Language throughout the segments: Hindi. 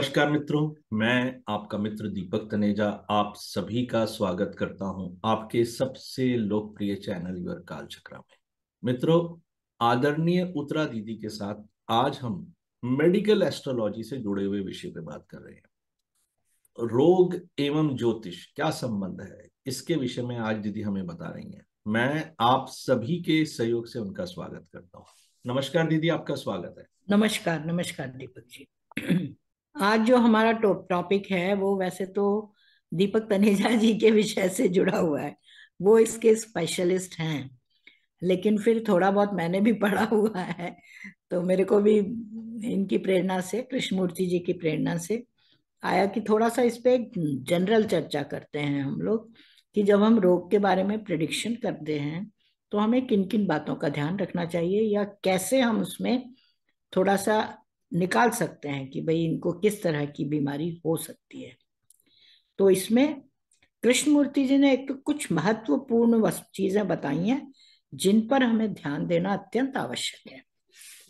नमस्कार मित्रों मैं आपका मित्र दीपक तनेजा आप सभी का स्वागत करता हूं आपके सबसे लोकप्रिय चैनल योर काल चक्रा में मित्रों आदरणीय उत्तरा दीदी के साथ आज हम मेडिकल एस्ट्रोलॉजी से जुड़े हुए विषय पर बात कर रहे हैं रोग एवं ज्योतिष क्या संबंध है इसके विषय में आज दीदी हमें बता रही है मैं आप सभी के सहयोग से उनका स्वागत करता हूँ नमस्कार दीदी आपका स्वागत है नमस्कार नमस्कार दीपक जी आज जो हमारा टॉपिक है वो वैसे तो दीपक तनेजा जी के विषय से जुड़ा हुआ है वो इसके स्पेशलिस्ट हैं लेकिन फिर थोड़ा बहुत मैंने भी पढ़ा हुआ है तो मेरे को भी इनकी प्रेरणा से कृष्णमूर्ति जी की प्रेरणा से आया कि थोड़ा सा इस पर जनरल चर्चा करते हैं हम लोग कि जब हम रोग के बारे में प्रडिक्शन करते हैं तो हमें किन किन बातों का ध्यान रखना चाहिए या कैसे हम उसमें थोड़ा सा निकाल सकते हैं कि भाई इनको किस तरह की बीमारी हो सकती है तो इसमें कृष्णमूर्ति जी ने एक तो कुछ महत्वपूर्ण चीजें बताई हैं जिन पर हमें ध्यान देना अत्यंत आवश्यक है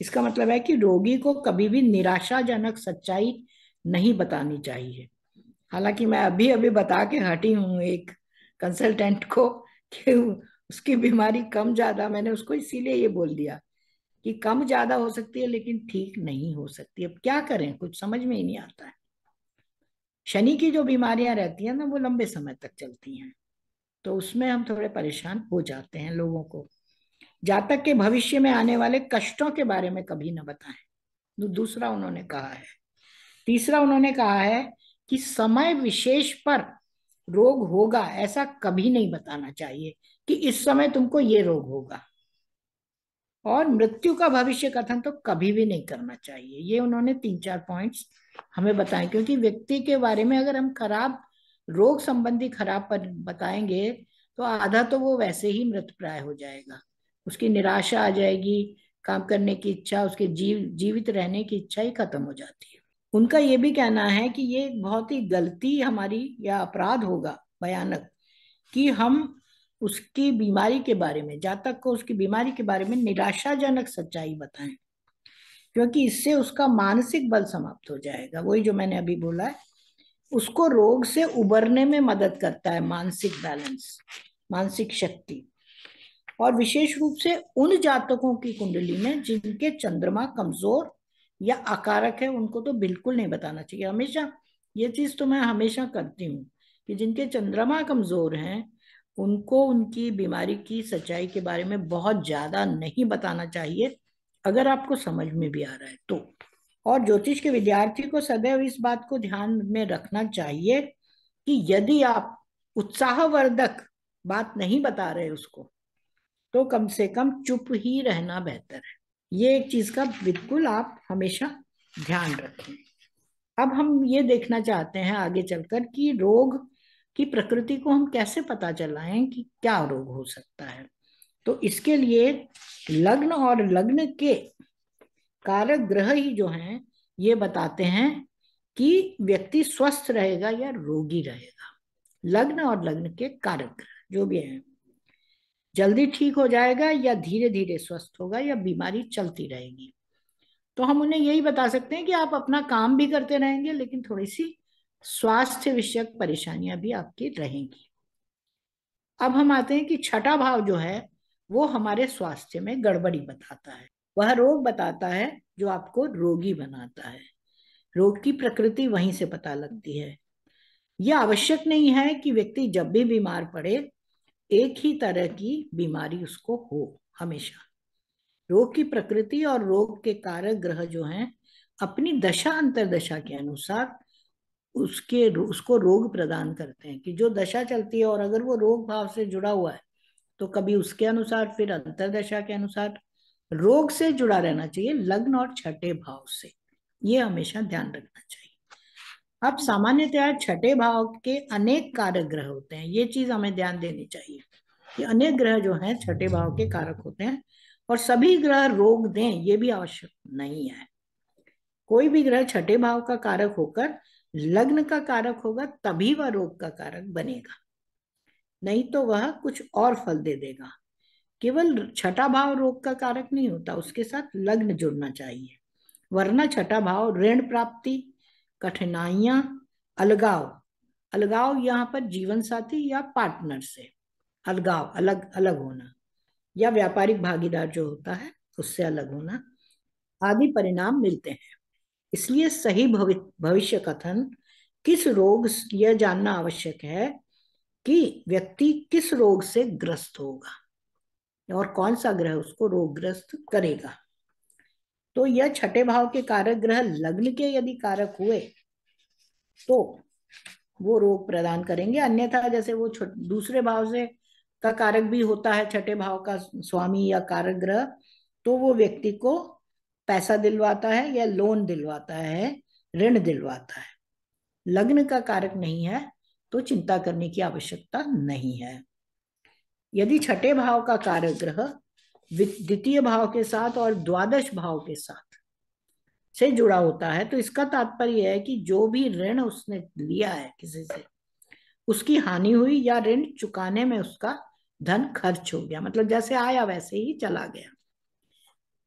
इसका मतलब है कि रोगी को कभी भी निराशाजनक सच्चाई नहीं बतानी चाहिए हालांकि मैं अभी अभी बता के हटी हूँ एक कंसल्टेंट को कि उसकी बीमारी कम ज्यादा मैंने उसको इसीलिए ये बोल दिया कि कम ज्यादा हो सकती है लेकिन ठीक नहीं हो सकती अब क्या करें कुछ समझ में ही नहीं आता है शनि की जो बीमारियां रहती हैं ना वो लंबे समय तक चलती हैं तो उसमें हम थोड़े परेशान हो जाते हैं लोगों को जातक के भविष्य में आने वाले कष्टों के बारे में कभी ना बताएं दूसरा उन्होंने कहा है तीसरा उन्होंने कहा है कि समय विशेष पर रोग होगा ऐसा कभी नहीं बताना चाहिए कि इस समय तुमको ये रोग होगा और मृत्यु का भविष्य कथन तो कभी भी नहीं करना चाहिए ये उन्होंने तीन चार पॉइंट्स हमें बताए क्योंकि व्यक्ति के बारे में अगर हम खराब रोग संबंधी खराब पर बताएंगे तो आधा तो वो वैसे ही मृत प्राय हो जाएगा उसकी निराशा आ जाएगी काम करने की इच्छा उसके जीव जीवित रहने की इच्छा ही खत्म हो जाती है उनका ये भी कहना है कि ये बहुत ही गलती हमारी या अपराध होगा भयानक कि हम उसकी बीमारी के बारे में जातक को उसकी बीमारी के बारे में निराशाजनक सच्चाई बताएं क्योंकि इससे उसका मानसिक बल समाप्त हो जाएगा वही जो मैंने अभी बोला है उसको रोग से उबरने में मदद करता है मानसिक बैलेंस मानसिक शक्ति और विशेष रूप से उन जातकों की कुंडली में जिनके चंद्रमा कमजोर या आकारक है उनको तो बिल्कुल नहीं बताना चाहिए हमेशा ये चीज तो मैं हमेशा करती हूँ कि जिनके चंद्रमा कमजोर हैं उनको उनकी बीमारी की सच्चाई के बारे में बहुत ज़्यादा नहीं बताना चाहिए अगर आपको समझ में भी आ रहा है तो और ज्योतिष के विद्यार्थी को सदैव इस बात को ध्यान में रखना चाहिए कि यदि आप उत्साहवर्धक बात नहीं बता रहे उसको तो कम से कम चुप ही रहना बेहतर है ये एक चीज का बिल्कुल आप हमेशा ध्यान रखें अब हम ये देखना चाहते हैं आगे चलकर कि रोग कि प्रकृति को हम कैसे पता चलाएं कि क्या रोग हो सकता है तो इसके लिए लग्न और लग्न के कारक ग्रह ही जो हैं ये बताते हैं कि व्यक्ति स्वस्थ रहेगा या रोगी रहेगा लग्न और लग्न के कारक ग्रह जो भी हैं जल्दी ठीक हो जाएगा या धीरे धीरे स्वस्थ होगा या बीमारी चलती रहेगी तो हम उन्हें यही बता सकते हैं कि आप अपना काम भी करते रहेंगे लेकिन थोड़ी सी स्वास्थ्य विषयक परेशानियां भी आपकी रहेंगी अब हम आते हैं कि छठा भाव जो है वो हमारे स्वास्थ्य में गड़बड़ी बताता है वह रोग बताता है जो आपको रोगी बनाता है रोग की प्रकृति वहीं से पता लगती है यह आवश्यक नहीं है कि व्यक्ति जब भी बीमार पड़े एक ही तरह की बीमारी उसको हो हमेशा रोग की प्रकृति और रोग के कारक ग्रह जो हैं अपनी दशा अंतरदशा के अनुसार उसके उसको रोग प्रदान करते हैं कि जो दशा चलती है और अगर वो रोग भाव से जुड़ा हुआ है तो कभी उसके अनुसार फिर दशा के अनुसार रोग से जुड़ा रहना चाहिए लग्न और छठे भाव से ये हमेशा ध्यान रखना चाहिए अब सामान्यतया तो छठे भाव के अनेक कारक ग्रह होते हैं ये चीज हमें ध्यान देनी चाहिए कि अनेक ग्रह जो हैं छठे भाव के कारक होते हैं और सभी ग्रह रोग दें ये भी आवश्यक नहीं है कोई भी ग्रह छठे भाव का कारक होकर लग्न का कारक होगा तभी वह रोग का कारक बनेगा नहीं तो वह कुछ और फल दे देगा केवल छठा भाव रोग का कारक नहीं होता उसके साथ लग्न जुड़ना चाहिए वरना छठा भाव ऋण प्राप्ति कठिनाइयां अलगाव अलगाव यहाँ पर जीवन साथी या पार्टनर से अलगाव अलग अलग होना या व्यापारिक भागीदार जो होता है उससे अलग होना आदि परिणाम मिलते हैं इसलिए सही भविष्य कथन किस रोग यह जानना आवश्यक है कि व्यक्ति किस रोग से ग्रस्त होगा और कौन सा ग्रह उसको रोगग्रस्त करेगा तो यह छठे भाव के कारक ग्रह लग्न के यदि कारक हुए तो वो रोग प्रदान करेंगे अन्यथा जैसे वो दूसरे भाव से का कारक भी होता है छठे भाव का स्वामी या कारक ग्रह तो वो व्यक्ति को पैसा दिलवाता है या लोन दिलवाता है ऋण दिलवाता है लग्न का कारक नहीं है तो चिंता करने की आवश्यकता नहीं है यदि छठे भाव का कारक ग्रह द्वितीय भाव के साथ और द्वादश भाव के साथ से जुड़ा होता है तो इसका तात्पर्य है कि जो भी ऋण उसने लिया है किसी से उसकी हानि हुई या ऋण चुकाने में उसका धन खर्च हो गया मतलब जैसे आया वैसे ही चला गया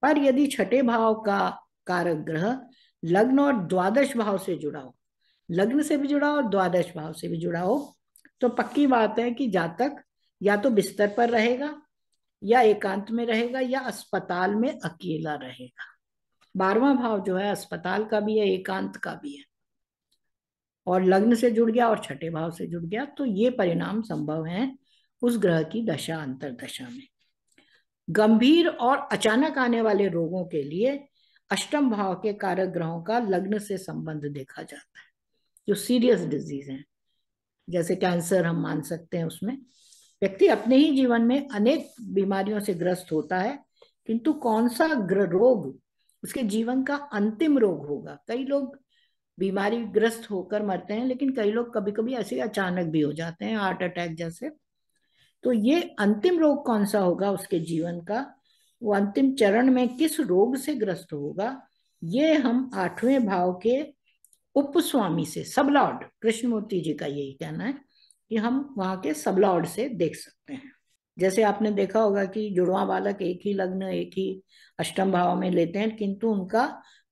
पर यदि छठे भाव का कारक ग्रह लग्न और द्वादश भाव से जुड़ा हो लग्न से भी जुड़ा हो और द्वादश भाव से भी जुड़ा हो तो पक्की बात है कि जातक या तो बिस्तर पर रहेगा या एकांत में रहेगा या अस्पताल में अकेला रहेगा बारवा भाव जो है अस्पताल का भी है एकांत का भी है और लग्न से जुड़ गया और छठे भाव से जुड़ गया तो ये परिणाम संभव है उस ग्रह की दशा अंतर दशा में गंभीर और अचानक आने वाले रोगों के लिए अष्टम भाव के कारक ग्रहों का लग्न से संबंध देखा जाता है जो सीरियस डिजीज है जैसे कैंसर हम मान सकते हैं उसमें व्यक्ति अपने ही जीवन में अनेक बीमारियों से ग्रस्त होता है किंतु कौन सा ग्रह रोग उसके जीवन का अंतिम रोग होगा कई लोग बीमारी ग्रस्त होकर मरते हैं लेकिन कई लोग कभी कभी ऐसे अचानक भी हो जाते हैं हार्ट अटैक जैसे तो ये अंतिम रोग कौन सा होगा उसके जीवन का वो अंतिम चरण में किस रोग से ग्रस्त होगा ये हम आठवें भाव के उपस्वामी से सबलॉर्ड कृष्णमूर्ति जी का यही कहना है कि हम वहां के सबलॉर्ड से देख सकते हैं जैसे आपने देखा होगा कि जुड़वा बालक एक ही लग्न एक ही अष्टम भाव में लेते हैं किंतु उनका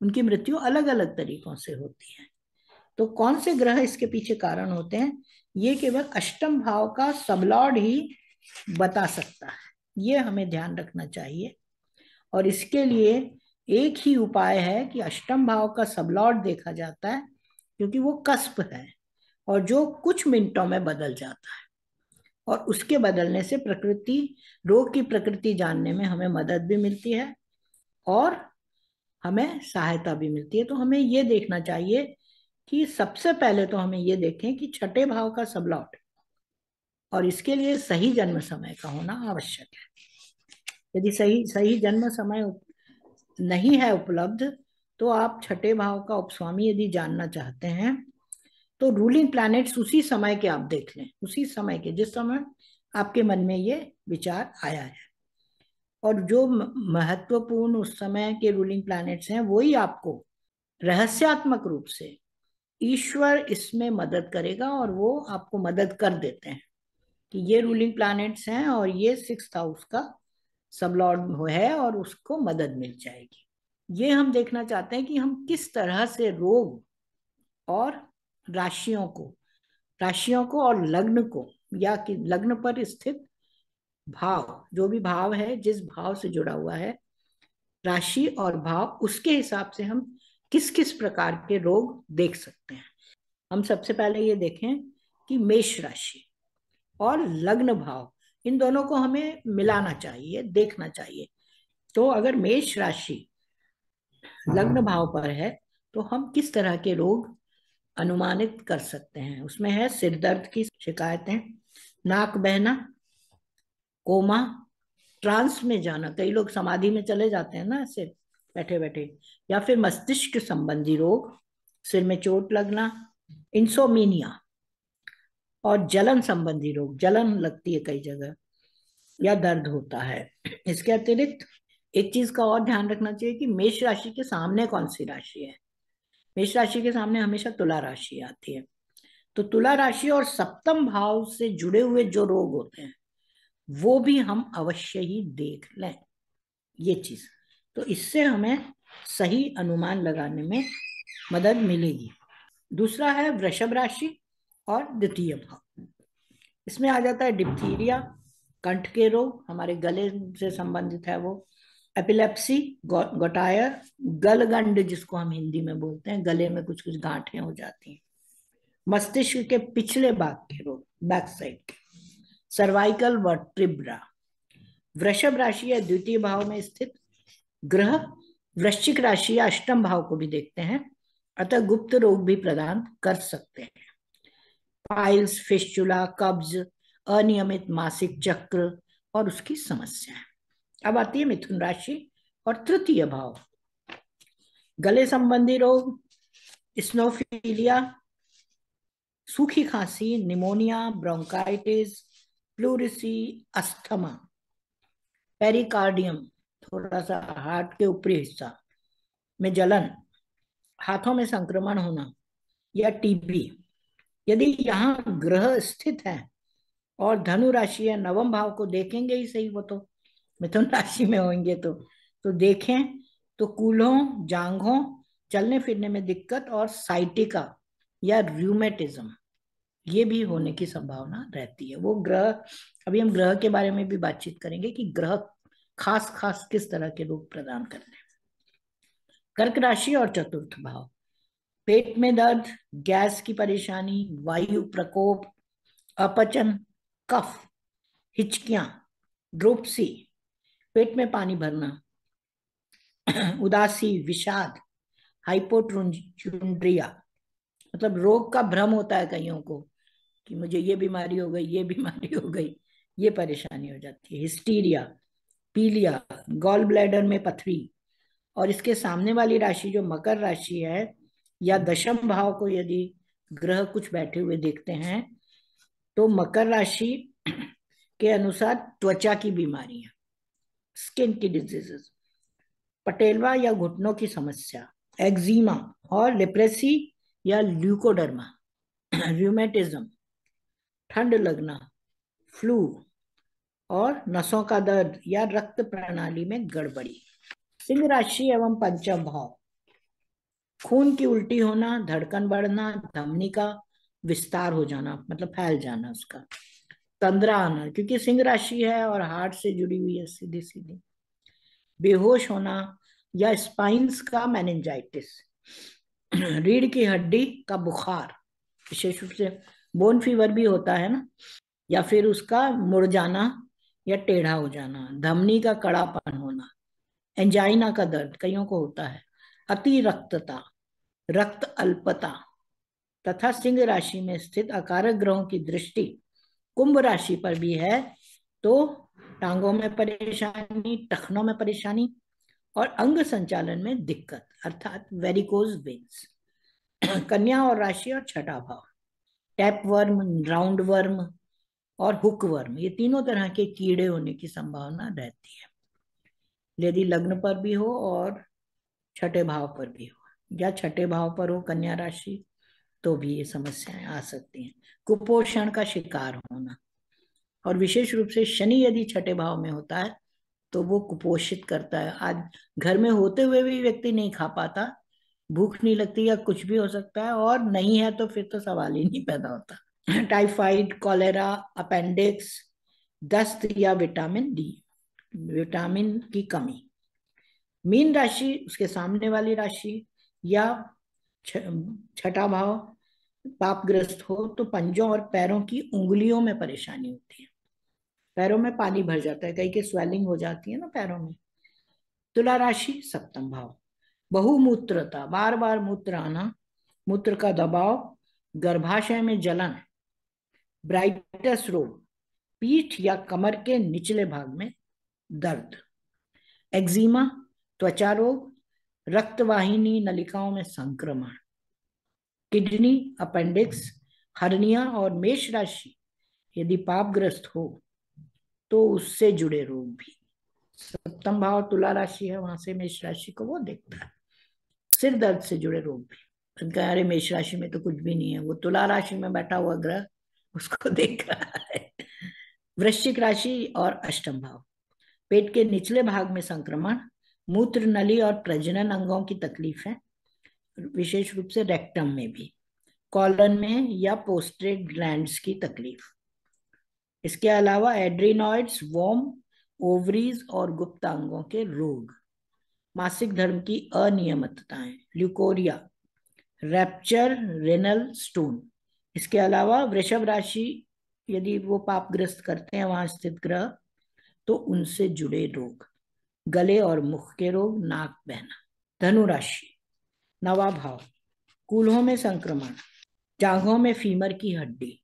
उनकी मृत्यु अलग अलग तरीकों से होती है तो कौन से ग्रह इसके पीछे कारण होते हैं ये केवल अष्टम भाव का सबलॉर्ड ही बता सकता है ये हमें ध्यान रखना चाहिए और इसके लिए एक ही उपाय है कि अष्टम भाव का सबलॉट देखा जाता है क्योंकि वो कस्प है और जो कुछ मिनटों में बदल जाता है और उसके बदलने से प्रकृति रोग की प्रकृति जानने में हमें मदद भी मिलती है और हमें सहायता भी मिलती है तो हमें ये देखना चाहिए कि सबसे पहले तो हमें ये देखें कि छठे भाव का सबलॉट और इसके लिए सही जन्म समय का होना आवश्यक है यदि सही सही जन्म समय नहीं है उपलब्ध तो आप छठे भाव का उपस्वामी यदि जानना चाहते हैं तो रूलिंग प्लैनेट्स उसी समय के आप देख लें उसी समय के जिस समय आपके मन में ये विचार आया है और जो महत्वपूर्ण उस समय के रूलिंग प्लैनेट्स हैं वही आपको रहस्यात्मक रूप से ईश्वर इसमें मदद करेगा और वो आपको मदद कर देते हैं कि ये रूलिंग प्लानिट्स हैं और ये सिक्स हाउस का सब लॉर्ड है और उसको मदद मिल जाएगी ये हम देखना चाहते हैं कि हम किस तरह से रोग और राशियों को राशियों को और लग्न को या कि लग्न पर स्थित भाव जो भी भाव है जिस भाव से जुड़ा हुआ है राशि और भाव उसके हिसाब से हम किस किस प्रकार के रोग देख सकते हैं हम सबसे पहले ये देखें कि मेष राशि और लग्न भाव इन दोनों को हमें मिलाना चाहिए देखना चाहिए तो अगर मेष राशि हाँ। लग्न भाव पर है तो हम किस तरह के रोग अनुमानित कर सकते हैं उसमें है सिर दर्द की शिकायतें नाक बहना कोमा ट्रांस में जाना कई लोग समाधि में चले जाते हैं ना सिर बैठे बैठे या फिर मस्तिष्क संबंधी रोग सिर में चोट लगना इंसोमिनिया और जलन संबंधी रोग जलन लगती है कई जगह या दर्द होता है इसके अतिरिक्त एक चीज का और ध्यान रखना चाहिए कि मेष राशि के सामने कौन सी राशि है मेष राशि के सामने हमेशा तुला राशि आती है तो तुला राशि और सप्तम भाव से जुड़े हुए जो रोग होते हैं वो भी हम अवश्य ही देख लें ये चीज तो इससे हमें सही अनुमान लगाने में मदद मिलेगी दूसरा है वृषभ राशि और द्वितीय भाव इसमें आ जाता है डिप्थीरिया कंठ के रोग हमारे गले से संबंधित है वो एपिलेप्सी गोटायर गलगंड जिसको हम हिंदी में बोलते हैं गले में कुछ कुछ गांठें हो जाती हैं मस्तिष्क के पिछले भाग के रोग बैक साइड के सर्वाइकल व ट्रिब्रा वृषभ राशि या द्वितीय भाव में स्थित ग्रह वृश्चिक राशि या अष्टम भाव को भी देखते हैं अतः गुप्त रोग भी प्रदान कर सकते हैं पाइल्स फिस्टुला कब्ज अनियमित मासिक चक्र और उसकी समस्या अब आती है मिथुन राशि और तृतीय भाव गले संबंधी रोग स्नोफीलिया सूखी खांसी pneumonia bronchitis pleurisy asthma pericardium थोड़ा सा हार्ट के ऊपरी हिस्सा में जलन हाथों में संक्रमण होना या टीबी यदि यहाँ ग्रह स्थित है और धनु राशि या नवम भाव को देखेंगे ही सही वो तो मिथुन राशि में होंगे तो तो देखें तो कूलों जांघों चलने फिरने में दिक्कत और साइटिका या रूमेटिज्म ये भी होने की संभावना रहती है वो ग्रह अभी हम ग्रह के बारे में भी बातचीत करेंगे कि ग्रह खास खास किस तरह के रूप प्रदान करने कर्क राशि और चतुर्थ भाव पेट में दर्द गैस की परेशानी वायु प्रकोप अपचन कफ हिचकियां ड्रोपसी पेट में पानी भरना उदासी विषाद हाइपोट्रुंड्रिया मतलब रोग का भ्रम होता है कईयों को कि मुझे ये बीमारी हो गई ये बीमारी हो गई ये परेशानी हो जाती है हिस्टीरिया पीलिया गॉल ब्लैडर में पथरी और इसके सामने वाली राशि जो मकर राशि है या दशम भाव को यदि ग्रह कुछ बैठे हुए देखते हैं तो मकर राशि के अनुसार त्वचा की बीमारियां स्किन की डिजीजेस पटेलवा या घुटनों की समस्या एक्जिमा और लिप्रेसी या ल्यूकोडर्मा र्यूमेटिज्म ठंड लगना फ्लू और नसों का दर्द या रक्त प्रणाली में गड़बड़ी सिंह राशि एवं पंचम भाव खून की उल्टी होना धड़कन बढ़ना धमनी का विस्तार हो जाना मतलब फैल जाना उसका तंद्रा आना क्योंकि सिंह राशि है और हार्ट से जुड़ी हुई है सीधी सीधी बेहोश होना या स्पाइंस का मैनेजाइटिस रीढ़ की हड्डी का बुखार विशेष रूप से बोन फीवर भी होता है ना या फिर उसका मुड़ जाना या टेढ़ा हो जाना धमनी का कड़ापन होना एंजाइना का दर्द कईयों को होता है अतिरक्तता रक्त अल्पता तथा सिंह राशि में स्थित अकारक ग्रहों की दृष्टि कुंभ राशि पर भी है तो टांगों में परेशानी टखनों में परेशानी और अंग संचालन में दिक्कत अर्थात वेरिकोज वेन्स कन्या और राशि और छठा भाव टैप वर्म राउंड वर्म और हुक वर्म ये तीनों तरह के कीड़े होने की संभावना रहती है यदि लग्न पर भी हो और छठे भाव पर भी हो या छठे भाव पर हो कन्या राशि तो भी ये समस्याएं आ सकती हैं कुपोषण का शिकार होना और विशेष रूप से शनि यदि छठे भाव में होता है तो वो कुपोषित करता है आज घर में होते हुए भी व्यक्ति नहीं खा पाता भूख नहीं लगती या कुछ भी हो सकता है और नहीं है तो फिर तो सवाल ही नहीं पैदा होता टाइफाइड कॉलेरा अपेंडिक्स दस्त या विटामिन डी विटामिन की कमी मीन राशि उसके सामने वाली राशि या छठा भाव पापग्रस्त हो तो पंजों और पैरों की उंगलियों में परेशानी होती है पैरों में पानी भर जाता है कहीं के स्वेलिंग हो जाती है ना पैरों में तुला राशि सप्तम भाव बहुमूत्रता बार बार मूत्र आना मूत्र का दबाव गर्भाशय में जलन ब्राइटस रोग पीठ या कमर के निचले भाग में दर्द एक्जिमा त्वचा रोग रक्तवाहिनी नलिकाओं में संक्रमण किडनी अपेंडिक्स हर्निया और मेष राशि यदि पापग्रस्त हो तो उससे जुड़े रोग भी सप्तम भाव तुला राशि है वहां से मेष राशि को वो देखता है सिर दर्द से जुड़े रोग भी अरे मेष राशि में तो कुछ भी नहीं है वो तुला राशि में बैठा हुआ ग्रह उसको देख रहा है वृश्चिक राशि और अष्टम भाव पेट के निचले भाग में संक्रमण मूत्र नली और प्रजनन अंगों की तकलीफ है विशेष रूप से रेक्टम में भी कॉलन में या पोस्ट्रेट ग्लैंड्स की तकलीफ इसके अलावा एड्रीनॉइड्स वॉम ओवरीज और अंगों के रोग मासिक धर्म की अनियमितताएं ल्यूकोरिया रेप्चर रेनल स्टोन इसके अलावा वृषभ राशि यदि वो पापग्रस्त करते हैं वहां स्थित ग्रह तो उनसे जुड़े रोग गले और मुख के रोग नाक बहना धनुराशि नवा भाव कूल्हों में संक्रमण जांघों में फीमर की हड्डी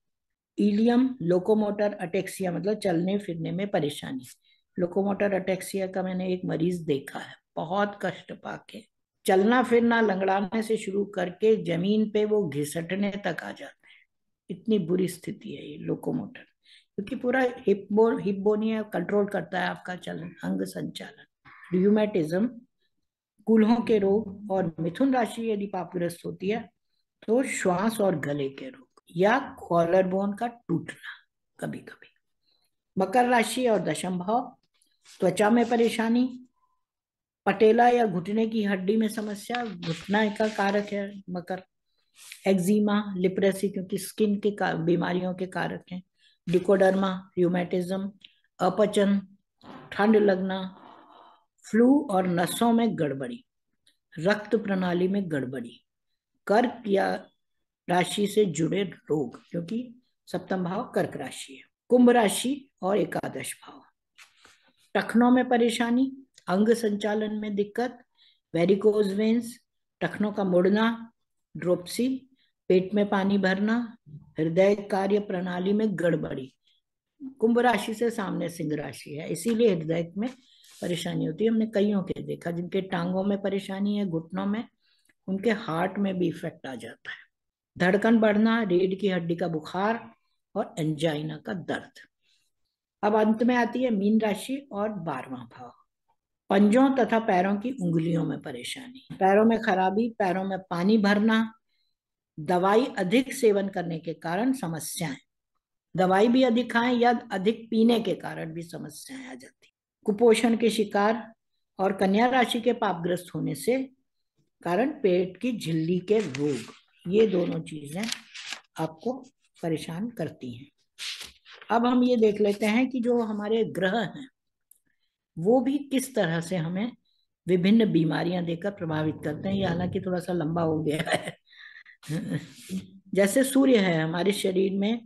इलियम लोकोमोटर अटैक्सिया मतलब चलने फिरने में परेशानी लोकोमोटर अटैक्सिया का मैंने एक मरीज देखा है बहुत कष्ट पाके चलना फिरना लंगड़ाने से शुरू करके जमीन पे वो घिसटने तक आ जाते हैं इतनी बुरी स्थिति है ये लोकोमोटर क्योंकि पूरा हिप हिप बोनिया कंट्रोल करता है आपका चलन अंग संचालन रियोमेटिज्म कूल्हों के रोग और मिथुन राशि यदि पापग्रस्त होती है तो श्वास और गले के रोग या कॉलर बोन का टूटना कभी कभी मकर राशि और दशम भाव त्वचा में परेशानी पटेला या घुटने की हड्डी में समस्या घुटना का कारक है मकर एक्जिमा लिप्रेसी क्योंकि स्किन के बीमारियों के कारक हैं डिकोडर्मा यूमेटिज्म अपचन ठंड लगना फ्लू और नसों में गड़बड़ी रक्त प्रणाली में गड़बड़ी कर्क या राशि से जुड़े रोग क्योंकि सप्तम भाव कर्क राशि है कुंभ राशि और एकादश भाव टखनों में परेशानी अंग संचालन में दिक्कत वेरिकोज वेन्स टखनों का मुड़ना ड्रोपसी पेट में पानी भरना हृदय कार्य प्रणाली में गड़बड़ी कुंभ राशि से सामने सिंह राशि है इसीलिए हृदय में परेशानी होती है हमने कईयों के देखा जिनके टांगों में परेशानी है घुटनों में उनके हार्ट में भी इफेक्ट आ जाता है धड़कन बढ़ना रीढ़ की हड्डी का बुखार और एंजाइना का दर्द अब अंत में आती है मीन राशि और बारवा भाव पंजों तथा पैरों की उंगलियों में परेशानी पैरों में खराबी पैरों में पानी भरना दवाई अधिक सेवन करने के कारण समस्याएं दवाई भी अधिक खाएं या अधिक पीने के कारण भी समस्याएं आ जाती कुपोषण के शिकार और कन्या राशि के पापग्रस्त होने से कारण पेट की झिल्ली के रोग ये दोनों चीजें आपको परेशान करती हैं अब हम ये देख लेते हैं कि जो हमारे ग्रह हैं वो भी किस तरह से हमें विभिन्न बीमारियां देकर प्रभावित करते हैं ये हालांकि थोड़ा सा लंबा हो गया है जैसे सूर्य है हमारे शरीर में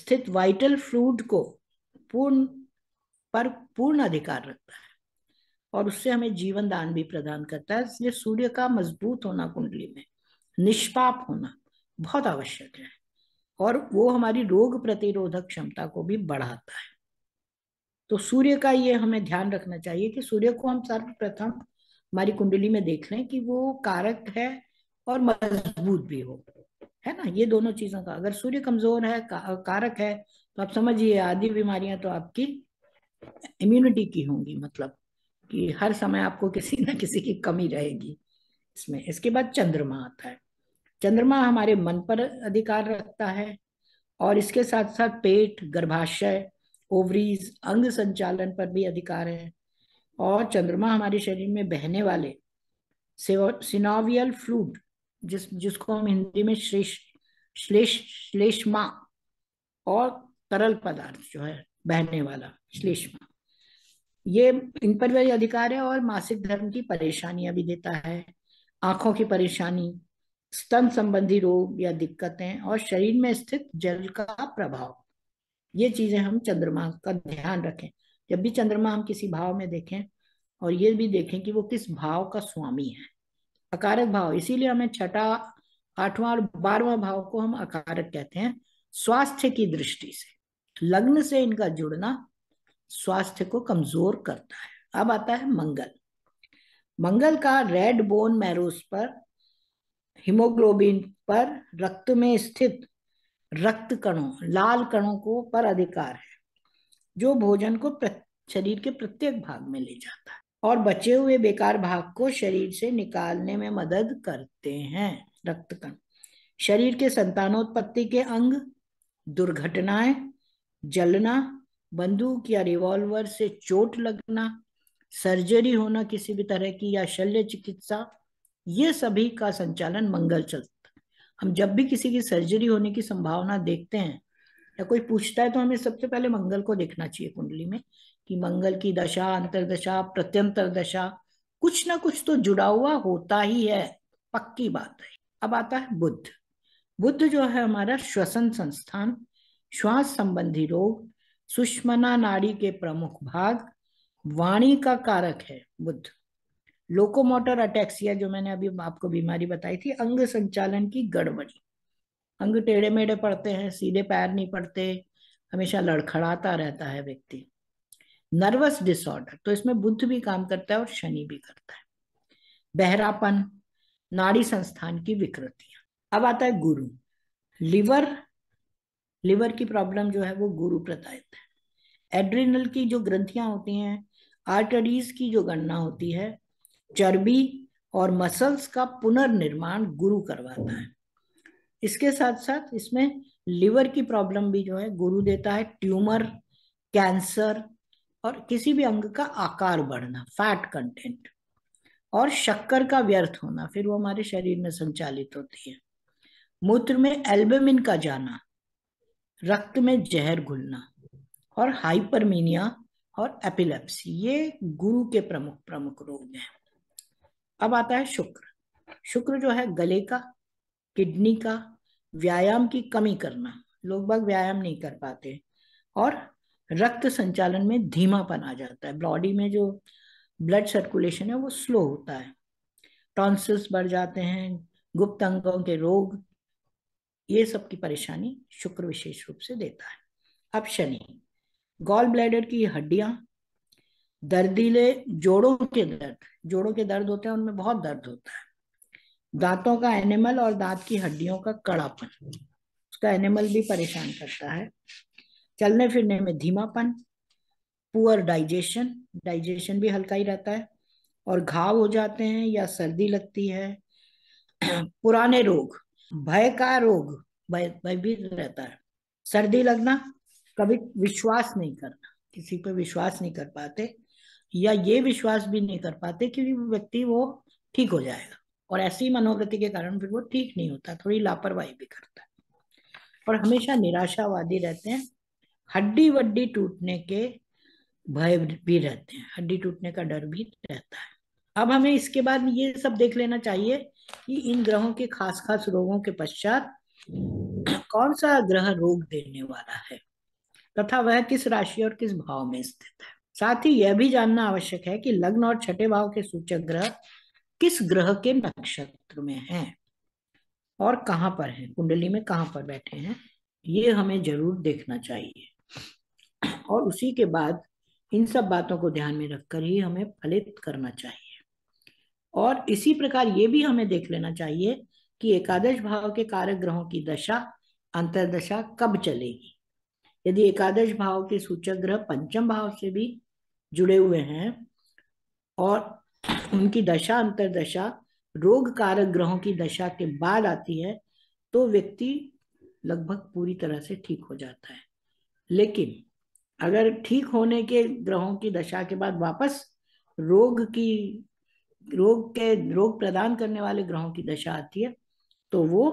स्थित वाइटल फ्लूड को पूर्ण पर पूर्ण अधिकार रखता है और उससे हमें जीवन दान भी प्रदान करता है इसलिए सूर्य का मजबूत होना कुंडली में निष्पाप होना बहुत आवश्यक है और वो हमारी रोग प्रतिरोधक क्षमता को भी बढ़ाता है तो सूर्य का ये हमें ध्यान रखना चाहिए कि सूर्य को हम सर्वप्रथम हमारी कुंडली में देख लें कि वो कारक है और मजबूत भी हो है ना ये दोनों चीजों का अगर सूर्य कमजोर है का, कारक है तो आप समझिए आदि बीमारियां तो आपकी इम्यूनिटी की होंगी मतलब कि हर समय आपको किसी ना किसी की कमी रहेगी इसमें इसके बाद चंद्रमा आता है चंद्रमा हमारे मन पर अधिकार रखता है और इसके साथ साथ पेट गर्भाशय ओवरीज अंग संचालन पर भी अधिकार है और चंद्रमा हमारे शरीर में बहने वाले सिनोवियल फ्लूड जिस जिसको हम हिंदी में श्लेष श्लेष श्लेष्मा और तरल पदार्थ जो है बहने वाला श्लेष्मा ये इन पर भी अधिकार है और मासिक धर्म की परेशानियां भी देता है आंखों की परेशानी स्तन संबंधी रोग या दिक्कतें और शरीर में स्थित जल का प्रभाव ये चीजें हम चंद्रमा का ध्यान रखें जब भी चंद्रमा हम किसी भाव में देखें और ये भी देखें कि वो किस भाव का स्वामी है अकारक भाव इसीलिए हमें छठा आठवां और बारहवां भाव को हम अकारक कहते हैं स्वास्थ्य की दृष्टि से लग्न से इनका जुड़ना स्वास्थ्य को कमजोर करता है अब आता है मंगल मंगल का रेड बोन मैरोस पर हीमोग्लोबिन पर रक्त में स्थित रक्त कणों लाल कणों को पर अधिकार है जो भोजन को शरीर के प्रत्येक भाग में ले जाता है और बचे हुए बेकार भाग को शरीर से निकालने में मदद करते हैं रक्त कण शरीर के संतानोत्पत्ति के अंग दुर्घटनाएं जलना बंदूक या रिवॉल्वर से चोट लगना सर्जरी होना किसी भी तरह की या शल्य चिकित्सा ये सभी का संचालन मंगल चलता हम जब भी किसी की सर्जरी होने की संभावना देखते हैं या कोई पूछता है तो हमें सबसे पहले मंगल को देखना चाहिए कुंडली में कि मंगल की दशा अंतरदशा प्रत्यंतर दशा कुछ ना कुछ तो जुड़ा हुआ होता ही है पक्की बात है अब आता है बुद्ध बुद्ध जो है हमारा श्वसन संस्थान श्वास संबंधी रोग सुष्मना नाड़ी के प्रमुख भाग वाणी का कारक है बुद्ध लोकोमोटर अटैक्सिया जो मैंने अभी आपको बीमारी बताई थी अंग संचालन की गड़बड़ी अंग टेढ़े मेढ़े पड़ते हैं सीधे पैर नहीं पड़ते हमेशा लड़खड़ाता रहता है व्यक्ति नर्वस डिसऑर्डर तो इसमें बुद्ध भी काम करता है और शनि भी करता है बहरापन नाड़ी संस्थान की विकृतियां अब आता है गुरु लिवर लिवर की प्रॉब्लम जो है वो गुरु प्रदायित है एड्रिनल की जो ग्रंथियां होती हैं आर्टरीज की जो गणना होती है चर्बी और मसल्स का पुनर्निर्माण गुरु करवाता है इसके साथ साथ इसमें लिवर की प्रॉब्लम भी जो है गुरु देता है ट्यूमर कैंसर और किसी भी अंग का आकार बढ़ना फैट कंटेंट और शक्कर का व्यर्थ होना फिर वो हमारे शरीर में संचालित होती है मूत्र में एल्बेमिन का जाना रक्त में जहर घुलना और हाइपरमीनिया और एपिलेप्सी ये गुरु के प्रमुख प्रमुख रोग हैं अब आता है शुक्र शुक्र जो है गले का किडनी का व्यायाम की कमी करना लोग बाग व्यायाम नहीं कर पाते और रक्त संचालन में धीमापन आ जाता है बॉडी में जो ब्लड सर्कुलेशन है वो स्लो होता है टॉन्सिल्स बढ़ जाते हैं गुप्त अंगों के रोग ये सब की परेशानी शुक्र विशेष रूप से देता है अब शनि गॉल ब्लैडर की हड्डियां दर्दीले जोड़ों के दर्द जोड़ों के दर्द होते हैं उनमें बहुत दर्द होता है दांतों का एनिमल और दांत की हड्डियों का कड़ापन उसका एनिमल भी परेशान करता है चलने फिरने में धीमापन पुअर डाइजेशन डाइजेशन भी हल्का ही रहता है और घाव हो जाते हैं या सर्दी लगती है पुराने रोग भय का रोग भय भयभीत रहता है सर्दी लगना कभी विश्वास नहीं करना किसी पर विश्वास नहीं कर पाते या ये विश्वास भी नहीं कर पाते कि व्यक्ति वो ठीक हो जाएगा और ऐसी मनोवृत्ति के कारण फिर वो ठीक नहीं होता थोड़ी लापरवाही भी करता है और हमेशा निराशावादी रहते हैं हड्डी वड्डी टूटने के भय भी रहते हैं हड्डी टूटने का डर भी रहता है अब हमें इसके बाद ये सब देख लेना चाहिए कि इन ग्रहों के खास खास रोगों के पश्चात कौन सा ग्रह रोग देने वाला है तथा वह किस राशि और किस भाव में स्थित है साथ ही यह भी जानना आवश्यक है कि लग्न और छठे भाव के सूचक ग्रह किस ग्रह के नक्षत्र में हैं और कहाँ पर हैं कुंडली में कहाँ पर बैठे हैं ये हमें जरूर देखना चाहिए और उसी के बाद इन सब बातों को ध्यान में रखकर ही हमें फलित करना चाहिए और इसी प्रकार ये भी हमें देख लेना चाहिए कि एकादश भाव के कारक ग्रहों की दशा अंतरदशा कब चलेगी यदि एकादश भाव के सूचक ग्रह पंचम भाव से भी जुड़े हुए हैं और उनकी दशा अंतरदशा रोग कारक ग्रहों की दशा के बाद आती है तो व्यक्ति लगभग पूरी तरह से ठीक हो जाता है लेकिन अगर ठीक होने के ग्रहों की दशा के बाद वापस रोग की रोग के रोग प्रदान करने वाले ग्रहों की दशा आती है तो वो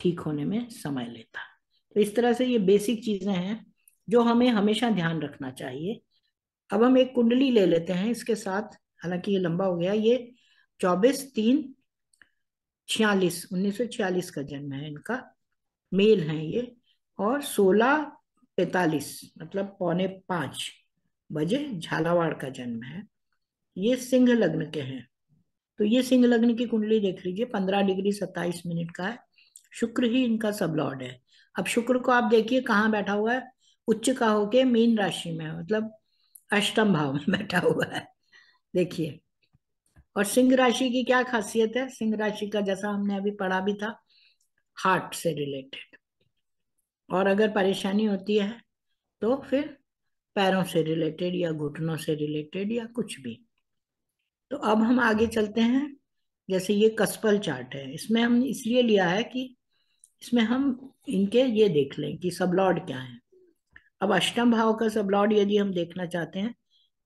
ठीक होने में समय लेता तो इस तरह से ये बेसिक चीजें हैं जो हमें हमेशा ध्यान रखना चाहिए अब हम एक कुंडली ले लेते हैं इसके साथ हालांकि ये लंबा हो गया ये चौबीस तीन छियालीस उन्नीस का जन्म है इनका मेल है ये और सोलह पैतालीस मतलब पौने पांच बजे झालावाड़ का जन्म है ये सिंह लग्न के हैं तो ये सिंह लग्न की कुंडली देख लीजिए पंद्रह डिग्री सत्ताईस मिनट का है शुक्र ही इनका सब लॉर्ड है अब शुक्र को आप देखिए कहाँ बैठा हुआ है उच्च का होके मीन राशि में मतलब अष्टम भाव में बैठा हुआ है देखिए और सिंह राशि की क्या खासियत है सिंह राशि का जैसा हमने अभी पढ़ा भी था हार्ट से रिलेटेड और अगर परेशानी होती है तो फिर पैरों से रिलेटेड या घुटनों से रिलेटेड या कुछ भी तो अब हम आगे चलते हैं जैसे ये कसपल चार्ट है इसमें हम इसलिए लिया है कि इसमें हम इनके ये देख लें कि सब लॉर्ड क्या है अब अष्टम भाव का सब लॉर्ड यदि हम देखना चाहते हैं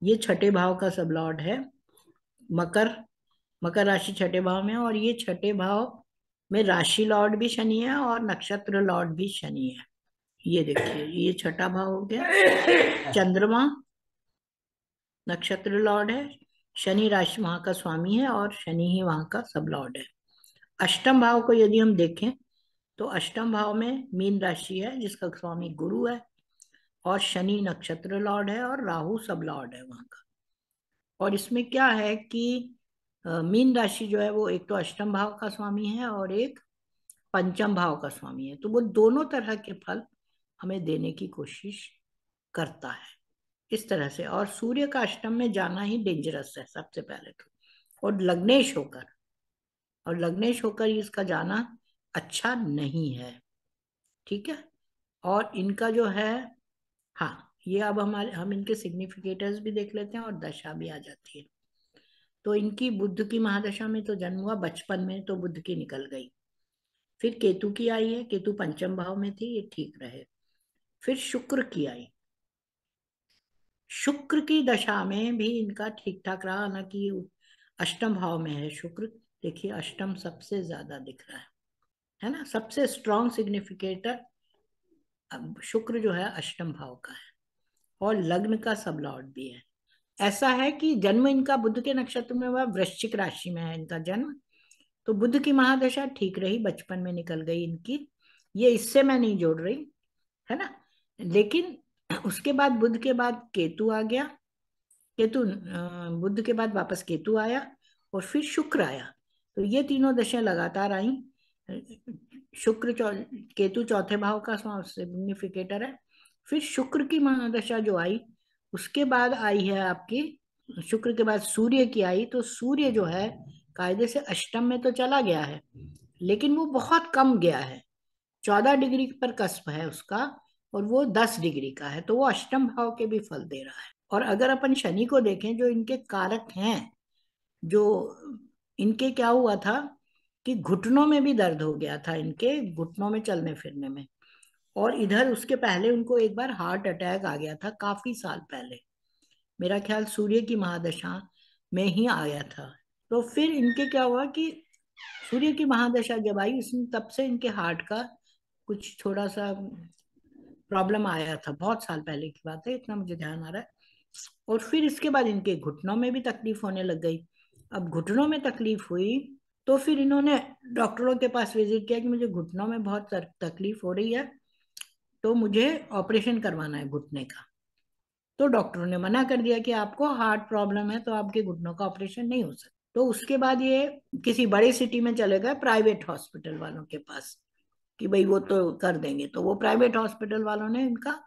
ये छठे भाव का सब लॉर्ड है मकर मकर राशि छठे भाव में और ये छठे भाव में राशि लॉर्ड भी शनि है और नक्षत्र लॉर्ड भी शनि है ये देखिए ये छठा भाव हो गया चंद्रमा नक्षत्र लॉर्ड है शनि राशि वहां का स्वामी है और शनि ही वहां का सब लॉर्ड है अष्टम भाव को यदि हम देखें तो अष्टम भाव में मीन राशि है जिसका स्वामी गुरु है और शनि नक्षत्र लॉर्ड है और राहु सब लॉर्ड है वहाँ का और इसमें क्या है कि मीन राशि जो है वो एक तो अष्टम भाव का स्वामी है और एक पंचम भाव का स्वामी है तो वो दोनों तरह के फल हमें देने की कोशिश करता है इस तरह से और सूर्य का अष्टम में जाना ही डेंजरस है सबसे पहले तो और लग्नेश होकर और लग्नेश होकर इसका जाना अच्छा नहीं है ठीक है और इनका जो है हाँ ये अब हमारे हम इनके सिग्निफिकेटर्स भी देख लेते हैं और दशा भी आ जाती है तो इनकी बुद्ध की महादशा में तो जन्म हुआ बचपन में तो बुद्ध की निकल गई फिर केतु की आई है केतु पंचम भाव में थी ये ठीक रहे फिर शुक्र की आई शुक्र की दशा में भी इनका ठीक ठाक रहा हालांकि अष्टम भाव में है शुक्र देखिए अष्टम सबसे ज्यादा दिख रहा है है ना सबसे स्ट्रॉन्ग सिग्निफिकेटर अब शुक्र जो है अष्टम भाव का है और लग्न का सब लॉर्ड भी है ऐसा है कि जन्म इनका बुद्ध के नक्षत्र में हुआ वृश्चिक राशि में है इनका जन्म तो बुद्ध की महादशा ठीक रही बचपन में निकल गई इनकी ये इससे मैं नहीं जोड़ रही है ना लेकिन उसके बाद बुद्ध के बाद केतु आ गया केतु बुद्ध के बाद वापस केतु आया और फिर शुक्र आया तो ये तीनों दशा लगातार आई शुक्र चौ केतु चौथे भाव का सिग्निफिकेटर है फिर शुक्र की महादशा जो आई उसके बाद आई है आपकी शुक्र के बाद सूर्य की आई तो सूर्य जो है कायदे से अष्टम में तो चला गया है लेकिन वो बहुत कम गया है चौदह डिग्री पर कस्ब है उसका और वो दस डिग्री का है तो वो अष्टम भाव के भी फल दे रहा है और अगर अपन शनि को देखें जो इनके कारक हैं जो इनके क्या हुआ था कि घुटनों में भी दर्द हो गया था इनके घुटनों में चलने फिरने में और इधर उसके पहले उनको एक बार हार्ट अटैक आ गया था काफी साल पहले मेरा ख्याल सूर्य की महादशा में ही आया था तो फिर इनके क्या हुआ कि सूर्य की महादशा जब आई उसमें तब से इनके हार्ट का कुछ थोड़ा सा प्रॉब्लम आया था बहुत साल पहले की बात है इतना मुझे ध्यान आ रहा है और फिर इसके बाद इनके घुटनों में भी तकलीफ होने लग गई अब घुटनों में तकलीफ हुई तो फिर इन्होंने डॉक्टरों के पास विजिट किया कि मुझे घुटनों में बहुत तकलीफ हो रही है तो मुझे ऑपरेशन करवाना है घुटने का तो डॉक्टरों ने मना कर दिया कि आपको हार्ट प्रॉब्लम है तो आपके घुटनों का ऑपरेशन नहीं हो सकता तो उसके बाद ये किसी बड़े सिटी में चले गए प्राइवेट हॉस्पिटल वालों के पास कि भाई वो तो कर देंगे तो वो प्राइवेट हॉस्पिटल वालों ने इनका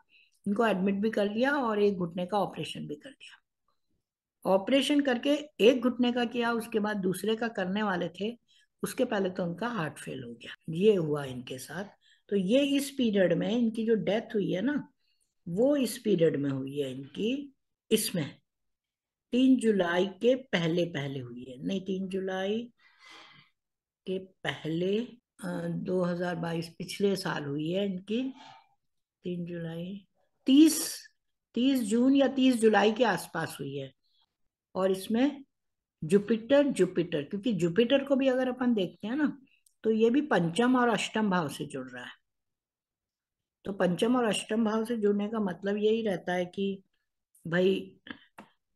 इनको एडमिट भी कर लिया और एक घुटने का ऑपरेशन भी कर दिया ऑपरेशन करके एक घुटने का किया उसके बाद दूसरे का करने वाले थे उसके पहले तो उनका हार्ट फेल हो गया ये हुआ इनके साथ तो ये इस पीरियड में इनकी जो डेथ हुई है ना वो इस पीरियड में हुई है इनकी इसमें तीन जुलाई के पहले पहले हुई है नहीं तीन जुलाई के पहले 2022 पिछले साल हुई है इनकी तीन जुलाई तीस तीस जून या तीस जुलाई के आसपास हुई है और इसमें जुपिटर जुपिटर क्योंकि जुपिटर को भी अगर अपन देखते हैं ना तो ये भी पंचम और अष्टम भाव से जुड़ रहा है तो पंचम और अष्टम भाव से जुड़ने का मतलब यही रहता है कि भाई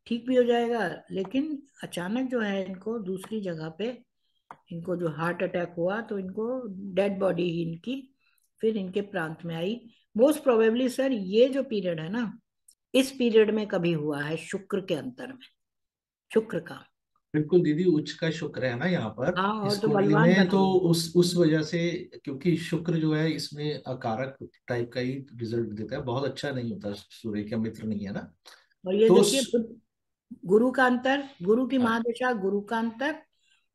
ठीक भी हो जाएगा लेकिन अचानक जो है इनको दूसरी जगह पे इनको जो हार्ट अटैक हुआ तो इनको डेड बॉडी ही इनकी फिर इनके प्रांत में आई मोस्ट प्रोबेबली सर ये जो पीरियड है ना इस पीरियड में कभी हुआ है शुक्र के अंतर में शुक्र का बिल्कुल दीदी उच्च का शुक्र है ना यहाँ पर आ, हाँ, और तो, तो तो उस उस वजह से क्योंकि शुक्र जो है इसमें अकारक टाइप का ही रिजल्ट देता है बहुत अच्छा नहीं होता सूर्य का मित्र नहीं है ना और ये तो देखिए गुरु का अंतर गुरु की हाँ। महादशा गुरु का अंतर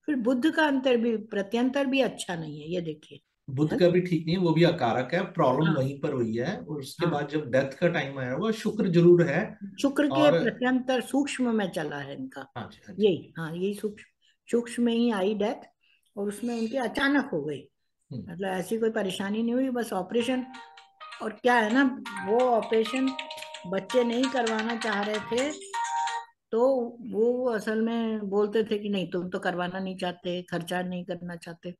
फिर बुद्ध का अंतर भी प्रत्यंतर भी अच्छा नहीं है ये देखिए बुद्ध का भी ठीक नहीं है वो भी अकारक है प्रॉब्लम हाँ। वहीं पर हुई है और उसके हाँ। बाद जब डेथ का टाइम आया वो शुक्र जरूर है शुक्र के और... प्रत्यंतर सूक्ष्म में चला है इनका हाँ हाँ यही हाँ यही सूक्ष्म सूक्ष्म में ही आई डेथ और उसमें उनकी अचानक हो गई हम्म। मतलब ऐसी कोई परेशानी नहीं हुई बस ऑपरेशन और क्या है ना वो ऑपरेशन बच्चे नहीं करवाना चाह रहे थे तो वो असल में बोलते थे कि नहीं तुम तो करवाना नहीं चाहते खर्चा नहीं करना चाहते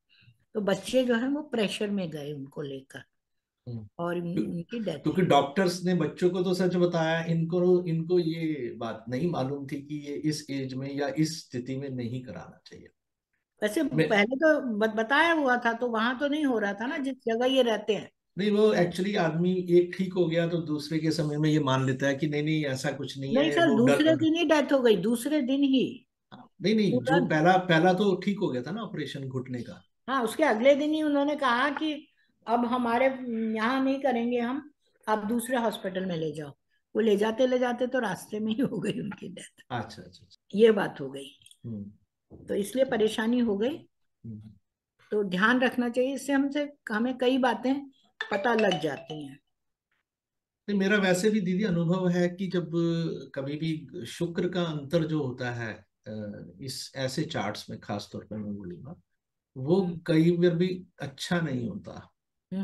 तो बच्चे जो है वो प्रेशर में गए उनको लेकर हम्म। और तो इनकी डेथ क्योंकि डॉक्टर्स ने बच्चों को तो सच बताया इनको इनको ये बात नहीं मालूम थी कि ये इस एज में या इस स्थिति में नहीं कराना चाहिए वैसे पहले तो बताया हुआ था तो वहां तो नहीं हो रहा था ना जिस जगह ये रहते हैं नहीं वो एक्चुअली आदमी एक ठीक हो गया तो दूसरे के समय में ये मान लेता है कि नहीं नहीं ऐसा कुछ नहीं, नहीं है सर दूसरे दिन ही डेथ हो गई दूसरे दिन ही नहीं नहीं जो पहला पहला तो ठीक हो गया था ना ऑपरेशन घुटने का हाँ उसके अगले दिन ही उन्होंने कहा कि अब हमारे यहाँ नहीं करेंगे हम आप दूसरे हॉस्पिटल में ले जाओ वो ले जाते ले जाते तो रास्ते में ही हो गई उनकी डेथ अच्छा, अच्छा अच्छा ये बात हो गई हम्म। तो इसलिए परेशानी हो गई हम्म। तो ध्यान रखना चाहिए इससे हमसे हमें कई बातें पता लग जाती हैं मेरा वैसे भी दीदी अनुभव है कि जब कभी भी शुक्र का अंतर जो होता है इस ऐसे चार्ट्स में खास तौर पर मैं बोलूंगा वो हम्म। कई बार भी अच्छा नहीं होता हम्म,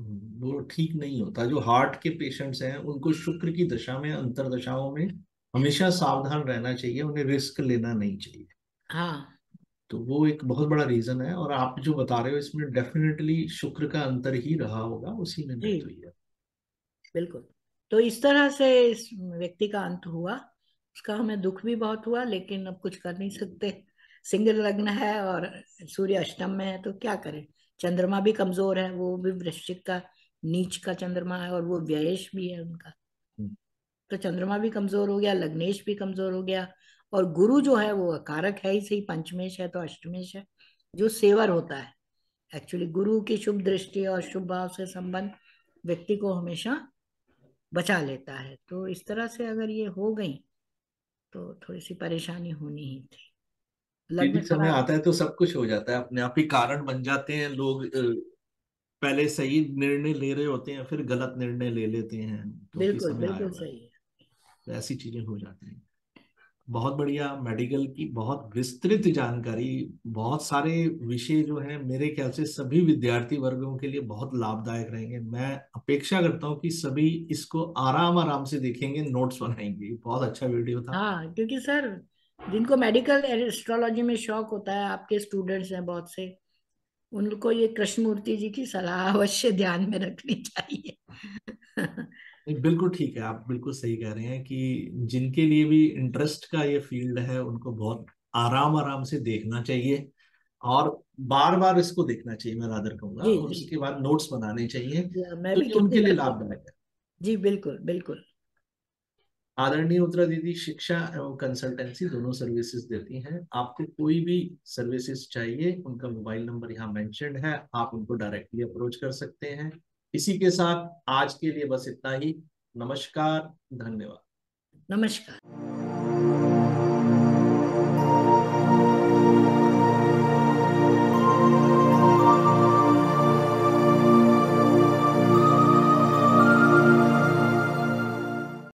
हम्म। वो ठीक नहीं होता जो हार्ट के पेशेंट्स हैं उनको शुक्र की दशा में अंतर दशाओं में हमेशा सावधान रहना चाहिए उन्हें रिस्क लेना नहीं चाहिए हाँ तो वो एक बहुत बड़ा रीजन है और आप जो बता रहे हो इसमें डेफिनेटली शुक्र का अंतर ही रहा होगा उसी में मृत्यु हुई है बिल्कुल तो इस तरह से इस व्यक्ति का अंत हुआ उसका हमें दुख भी बहुत हुआ लेकिन अब कुछ कर नहीं सकते सिंगल लग्न है और सूर्य अष्टम में है तो क्या करें चंद्रमा भी कमजोर है वो भी वृश्चिक का नीच का चंद्रमा है और वो व्ययेश भी है उनका हम्म। तो चंद्रमा भी कमजोर हो गया लग्नेश भी कमजोर हो गया और गुरु जो है वो कारक है ही सही पंचमेश है तो अष्टमेश है जो सेवर होता है एक्चुअली गुरु की शुभ दृष्टि और शुभ भाव से संबंध व्यक्ति को हमेशा बचा लेता है तो इस तरह से अगर ये हो गई तो थोड़ी सी परेशानी होनी ही थी लग्न समय आता है तो सब कुछ हो जाता है अपने आप ही कारण बन जाते हैं लोग पहले सही निर्णय ले रहे होते हैं फिर गलत निर्णय ले लेते हैं तो बिल्कुल बिल्कुल सही है तो ऐसी चीजें हो जाती हैं बहुत बढ़िया मेडिकल की बहुत विस्तृत जानकारी बहुत सारे विषय जो है मेरे ख्याल से सभी विद्यार्थी वर्गों के लिए बहुत लाभदायक रहेंगे मैं अपेक्षा करता हूँ कि सभी इसको आराम आराम से देखेंगे नोट्स बनाएंगे बहुत अच्छा वीडियो था हाँ क्योंकि सर जिनको मेडिकल एस्ट्रोलॉजी में शौक होता है आपके स्टूडेंट्स हैं बहुत से उनको ये कृष्णमूर्ति जी की सलाह अवश्य ध्यान में रखनी चाहिए बिल्कुल ठीक है आप बिल्कुल सही कह रहे हैं कि जिनके लिए भी इंटरेस्ट का ये फील्ड है उनको बहुत आराम आराम से देखना चाहिए और बार बार इसको देखना चाहिए मैं रादर कहूंगा और उसके बाद नोट्स बनाने चाहिए मैं तो भी उनके लिए लाभदायक है जी बिल्कुल बिल्कुल आदरणीय उत्तरा दीदी शिक्षा एवं कंसल्टेंसी दोनों सर्विसेज देती हैं आपको कोई भी सर्विसेज चाहिए उनका मोबाइल नंबर यहाँ मेंशन है आप उनको डायरेक्टली अप्रोच कर सकते हैं इसी के साथ आज के लिए बस इतना ही नमस्कार धन्यवाद नमस्कार